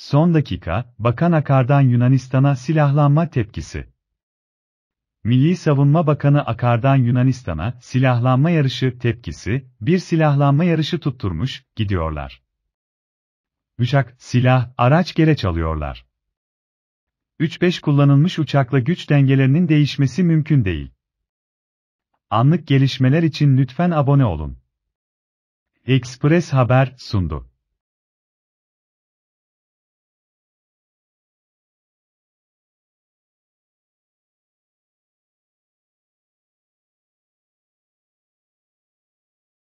Son dakika, Bakan Akar'dan Yunanistan'a silahlanma tepkisi. Milli Savunma Bakanı Akar'dan Yunanistan'a silahlanma yarışı tepkisi, bir silahlanma yarışı tutturmuş, gidiyorlar. Uçak, silah, araç gereç alıyorlar. 3-5 kullanılmış uçakla güç dengelerinin değişmesi mümkün değil. Anlık gelişmeler için lütfen abone olun. Express Haber sundu.